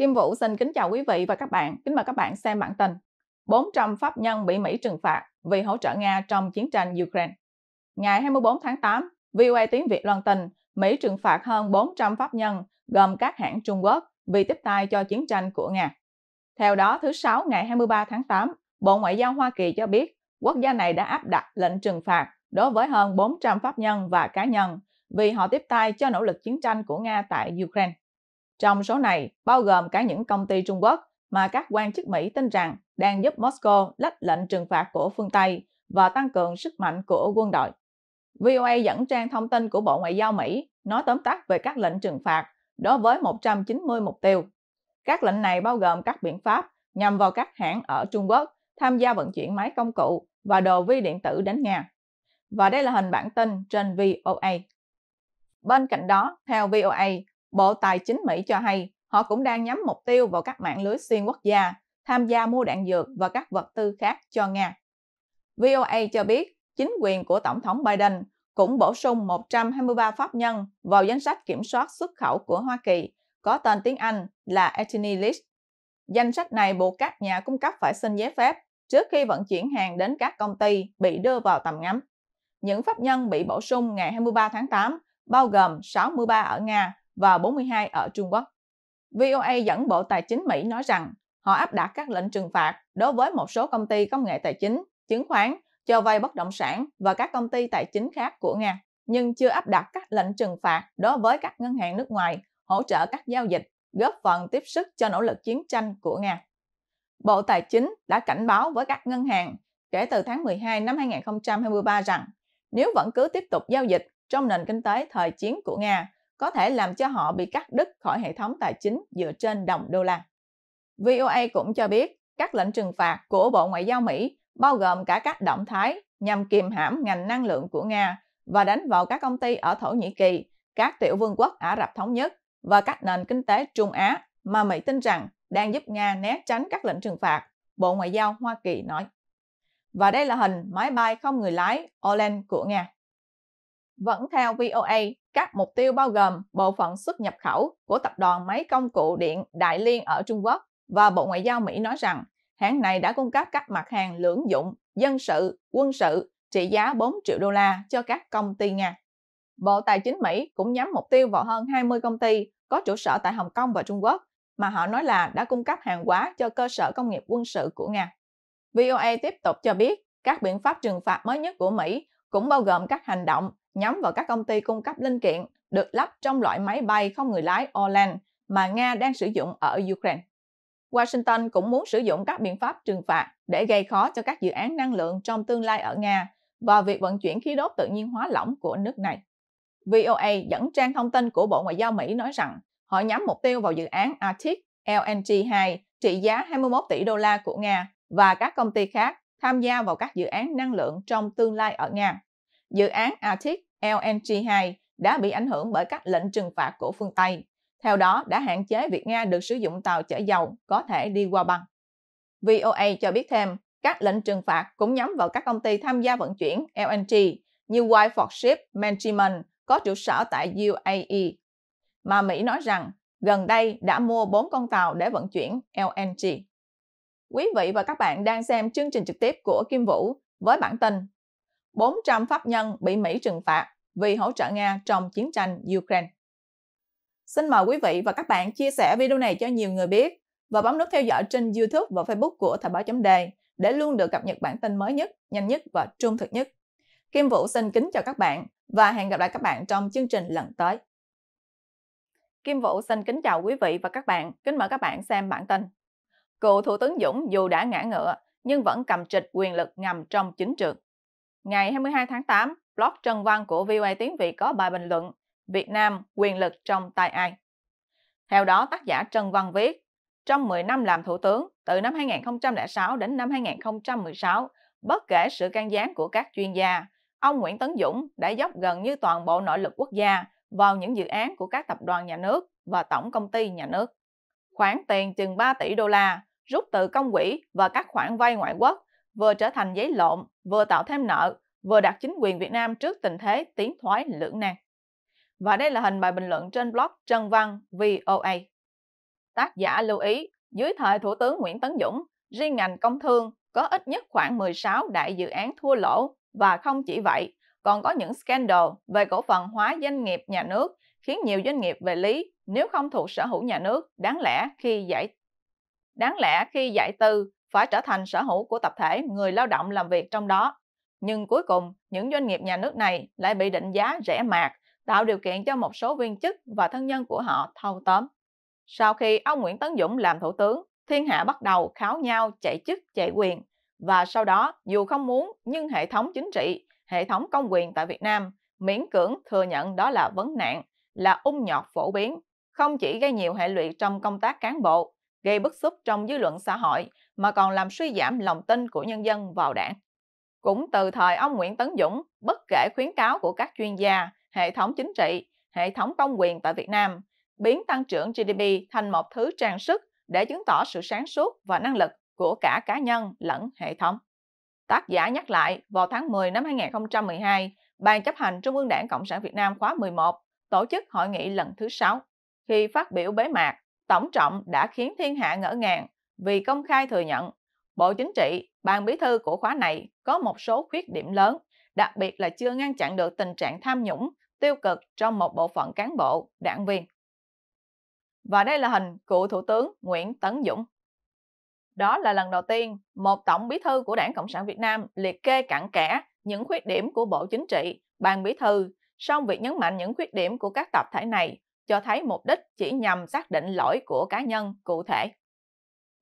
Kim Vũ xin kính chào quý vị và các bạn. Kính mời các bạn xem bản tin. 400 pháp nhân bị Mỹ trừng phạt vì hỗ trợ Nga trong chiến tranh Ukraine. Ngày 24 tháng 8, VOA tiếng Việt loan tin Mỹ trừng phạt hơn 400 pháp nhân gồm các hãng Trung Quốc vì tiếp tay cho chiến tranh của Nga. Theo đó, thứ Sáu ngày 23 tháng 8, Bộ Ngoại giao Hoa Kỳ cho biết quốc gia này đã áp đặt lệnh trừng phạt đối với hơn 400 pháp nhân và cá nhân vì họ tiếp tay cho nỗ lực chiến tranh của Nga tại Ukraine. Trong số này, bao gồm cả những công ty Trung Quốc mà các quan chức Mỹ tin rằng đang giúp Moscow lách lệnh trừng phạt của phương Tây và tăng cường sức mạnh của quân đội. VOA dẫn trang thông tin của Bộ Ngoại giao Mỹ nói tóm tắt về các lệnh trừng phạt đối với 190 mục tiêu. Các lệnh này bao gồm các biện pháp nhằm vào các hãng ở Trung Quốc tham gia vận chuyển máy công cụ và đồ vi điện tử đến Nga. Và đây là hình bản tin trên VOA. Bên cạnh đó, theo VOA, Bộ Tài chính Mỹ cho hay họ cũng đang nhắm mục tiêu vào các mạng lưới xuyên quốc gia, tham gia mua đạn dược và các vật tư khác cho Nga. VOA cho biết chính quyền của Tổng thống Biden cũng bổ sung 123 pháp nhân vào danh sách kiểm soát xuất khẩu của Hoa Kỳ có tên tiếng Anh là Etany List. Danh sách này buộc các nhà cung cấp phải xin giấy phép trước khi vận chuyển hàng đến các công ty bị đưa vào tầm ngắm. Những pháp nhân bị bổ sung ngày 23 tháng 8 bao gồm 63 ở Nga, và 42 ở Trung Quốc. VOA dẫn Bộ Tài chính Mỹ nói rằng họ áp đặt các lệnh trừng phạt đối với một số công ty công nghệ tài chính, chứng khoán, cho vay bất động sản và các công ty tài chính khác của Nga, nhưng chưa áp đặt các lệnh trừng phạt đối với các ngân hàng nước ngoài hỗ trợ các giao dịch, góp phần tiếp sức cho nỗ lực chiến tranh của Nga. Bộ Tài chính đã cảnh báo với các ngân hàng kể từ tháng 12 năm 2023 rằng nếu vẫn cứ tiếp tục giao dịch trong nền kinh tế thời chiến của Nga, có thể làm cho họ bị cắt đứt khỏi hệ thống tài chính dựa trên đồng đô la. VOA cũng cho biết các lệnh trừng phạt của Bộ Ngoại giao Mỹ bao gồm cả các động thái nhằm kiềm hãm ngành năng lượng của Nga và đánh vào các công ty ở Thổ Nhĩ Kỳ, các tiểu vương quốc Ả Rập Thống Nhất và các nền kinh tế Trung Á mà Mỹ tin rằng đang giúp Nga né tránh các lệnh trừng phạt, Bộ Ngoại giao Hoa Kỳ nói. Và đây là hình máy bay không người lái Olen của Nga. Vẫn theo VOA, các mục tiêu bao gồm bộ phận xuất nhập khẩu của tập đoàn máy công cụ điện Đại Liên ở Trung Quốc và Bộ Ngoại giao Mỹ nói rằng hãng này đã cung cấp các mặt hàng lưỡng dụng, dân sự, quân sự trị giá 4 triệu đô la cho các công ty Nga. Bộ Tài chính Mỹ cũng nhắm mục tiêu vào hơn 20 công ty có trụ sở tại Hồng Kông và Trung Quốc mà họ nói là đã cung cấp hàng hóa cho cơ sở công nghiệp quân sự của Nga. VOA tiếp tục cho biết các biện pháp trừng phạt mới nhất của Mỹ cũng bao gồm các hành động nhắm vào các công ty cung cấp linh kiện được lắp trong loại máy bay không người lái Orlan mà Nga đang sử dụng ở Ukraine. Washington cũng muốn sử dụng các biện pháp trừng phạt để gây khó cho các dự án năng lượng trong tương lai ở Nga và việc vận chuyển khí đốt tự nhiên hóa lỏng của nước này. VOA dẫn trang thông tin của Bộ Ngoại giao Mỹ nói rằng họ nhắm mục tiêu vào dự án Arctic LNG 2 trị giá 21 tỷ đô la của Nga và các công ty khác tham gia vào các dự án năng lượng trong tương lai ở Nga. Dự án Arctic LNG-2 đã bị ảnh hưởng bởi các lệnh trừng phạt của phương Tây. Theo đó, đã hạn chế việc Nga được sử dụng tàu chở dầu có thể đi qua băng. VOA cho biết thêm, các lệnh trừng phạt cũng nhắm vào các công ty tham gia vận chuyển LNG như Whiteford Ship Management có trụ sở tại UAE, mà Mỹ nói rằng gần đây đã mua 4 con tàu để vận chuyển LNG. Quý vị và các bạn đang xem chương trình trực tiếp của Kim Vũ với bản tin 400 pháp nhân bị Mỹ trừng phạt vì hỗ trợ Nga trong chiến tranh Ukraine. Xin mời quý vị và các bạn chia sẻ video này cho nhiều người biết và bấm nút theo dõi trên YouTube và Facebook của Thời báo chấm đề để luôn được cập nhật bản tin mới nhất, nhanh nhất và trung thực nhất. Kim Vũ xin kính chào các bạn và hẹn gặp lại các bạn trong chương trình lần tới. Kim Vũ xin kính chào quý vị và các bạn, kính mời các bạn xem bản tin. Cựu Thủ tướng Dũng dù đã ngã ngựa, nhưng vẫn cầm trịch quyền lực ngầm trong chính trường. Ngày 22 tháng 8, blog Trần Văn của VOA Tiếng Việt có bài bình luận Việt Nam quyền lực trong tay ai? Theo đó, tác giả Trần Văn viết, trong 10 năm làm thủ tướng, từ năm 2006 đến năm 2016, bất kể sự can gián của các chuyên gia, ông Nguyễn Tấn Dũng đã dốc gần như toàn bộ nội lực quốc gia vào những dự án của các tập đoàn nhà nước và tổng công ty nhà nước. Khoản tiền chừng 3 tỷ đô la rút từ công quỹ và các khoản vay ngoại quốc vừa trở thành giấy lộn, vừa tạo thêm nợ, vừa đặt chính quyền Việt Nam trước tình thế tiến thoái lưỡng nan. Và đây là hình bài bình luận trên blog Trân Văn VOA. Tác giả lưu ý, dưới thời Thủ tướng Nguyễn Tấn Dũng, riêng ngành công thương có ít nhất khoảng 16 đại dự án thua lỗ và không chỉ vậy, còn có những scandal về cổ phần hóa doanh nghiệp nhà nước khiến nhiều doanh nghiệp về lý nếu không thuộc sở hữu nhà nước đáng lẽ khi giải Đáng lẽ khi giải tư phải trở thành sở hữu của tập thể người lao động làm việc trong đó. Nhưng cuối cùng, những doanh nghiệp nhà nước này lại bị định giá rẻ mạt, tạo điều kiện cho một số viên chức và thân nhân của họ thâu tóm. Sau khi ông Nguyễn Tấn Dũng làm thủ tướng, thiên hạ bắt đầu kháo nhau chạy chức chạy quyền và sau đó dù không muốn nhưng hệ thống chính trị, hệ thống công quyền tại Việt Nam miễn cưỡng thừa nhận đó là vấn nạn, là ung nhọt phổ biến, không chỉ gây nhiều hệ lụy trong công tác cán bộ gây bức xúc trong dư luận xã hội mà còn làm suy giảm lòng tin của nhân dân vào đảng. Cũng từ thời ông Nguyễn Tấn Dũng, bất kể khuyến cáo của các chuyên gia, hệ thống chính trị, hệ thống công quyền tại Việt Nam, biến tăng trưởng GDP thành một thứ trang sức để chứng tỏ sự sáng suốt và năng lực của cả cá nhân lẫn hệ thống. Tác giả nhắc lại, vào tháng 10 năm 2012, Ban chấp hành Trung ương Đảng Cộng sản Việt Nam khóa 11 tổ chức hội nghị lần thứ 6. Khi phát biểu bế mạc, Tổng Trọng đã khiến thiên hạ ngỡ ngàng vì công khai thừa nhận Bộ Chính trị, Ban Bí thư của khóa này có một số khuyết điểm lớn, đặc biệt là chưa ngăn chặn được tình trạng tham nhũng, tiêu cực trong một bộ phận cán bộ, đảng viên. Và đây là hình của Thủ tướng Nguyễn Tấn Dũng. Đó là lần đầu tiên một Tổng Bí thư của Đảng Cộng sản Việt Nam liệt kê cặn kẽ những khuyết điểm của Bộ Chính trị, Ban Bí thư, song việc nhấn mạnh những khuyết điểm của các tập thể này cho thấy mục đích chỉ nhằm xác định lỗi của cá nhân cụ thể.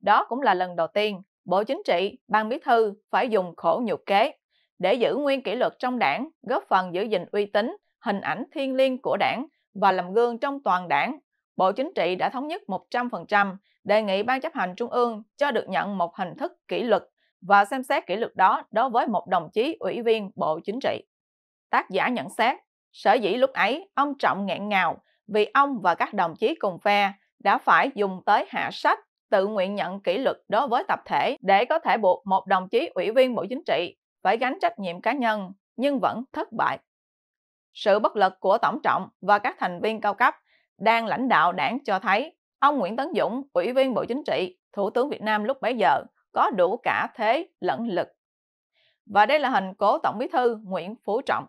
Đó cũng là lần đầu tiên Bộ Chính trị, Ban Bí thư phải dùng khổ nhục kế để giữ nguyên kỷ luật trong đảng, góp phần giữ gìn uy tín, hình ảnh thiêng liêng của đảng và làm gương trong toàn đảng. Bộ Chính trị đã thống nhất 100% đề nghị Ban chấp hành Trung ương cho được nhận một hình thức kỷ luật và xem xét kỷ luật đó đối với một đồng chí ủy viên Bộ Chính trị. Tác giả nhận xét, sở dĩ lúc ấy ông Trọng nghẹn ngào vì ông và các đồng chí cùng phe đã phải dùng tới hạ sách tự nguyện nhận kỷ luật đối với tập thể để có thể buộc một đồng chí ủy viên Bộ Chính trị phải gánh trách nhiệm cá nhân nhưng vẫn thất bại. Sự bất lực của Tổng trọng và các thành viên cao cấp đang lãnh đạo đảng cho thấy ông Nguyễn Tấn Dũng, Ủy viên Bộ Chính trị, Thủ tướng Việt Nam lúc bấy giờ có đủ cả thế lẫn lực. Và đây là hình cố Tổng bí thư Nguyễn Phú Trọng.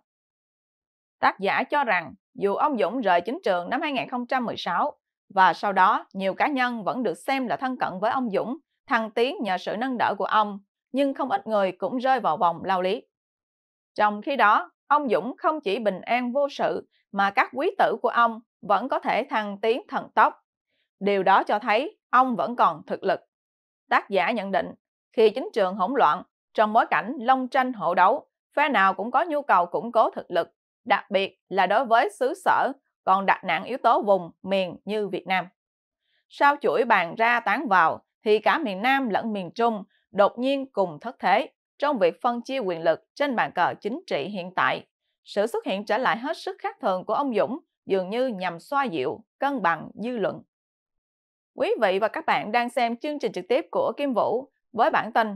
Tác giả cho rằng dù ông Dũng rời chính trường năm 2016 và sau đó nhiều cá nhân vẫn được xem là thân cận với ông Dũng, thăng tiến nhờ sự nâng đỡ của ông, nhưng không ít người cũng rơi vào vòng lao lý. Trong khi đó, ông Dũng không chỉ bình an vô sự mà các quý tử của ông vẫn có thể thăng tiến thần tốc. Điều đó cho thấy ông vẫn còn thực lực. Tác giả nhận định, khi chính trường hỗn loạn, trong bối cảnh long tranh hộ đấu, phe nào cũng có nhu cầu củng cố thực lực đặc biệt là đối với xứ sở còn đặt nặng yếu tố vùng, miền như Việt Nam. Sau chuỗi bàn ra tán vào thì cả miền Nam lẫn miền Trung đột nhiên cùng thất thế trong việc phân chia quyền lực trên bàn cờ chính trị hiện tại. Sự xuất hiện trở lại hết sức khác thường của ông Dũng dường như nhằm xoa dịu, cân bằng dư luận. Quý vị và các bạn đang xem chương trình trực tiếp của Kim Vũ với bản tin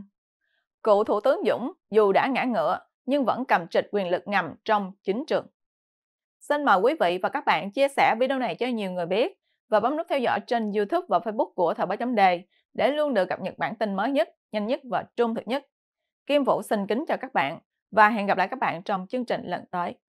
Cựu Thủ tướng Dũng dù đã ngã ngựa nhưng vẫn cầm trịch quyền lực ngầm trong chính trường. Xin mời quý vị và các bạn chia sẻ video này cho nhiều người biết và bấm nút theo dõi trên YouTube và Facebook của Thời báo chấm đề để luôn được cập nhật bản tin mới nhất, nhanh nhất và trung thực nhất. Kim Vũ xin kính chào các bạn và hẹn gặp lại các bạn trong chương trình lần tới.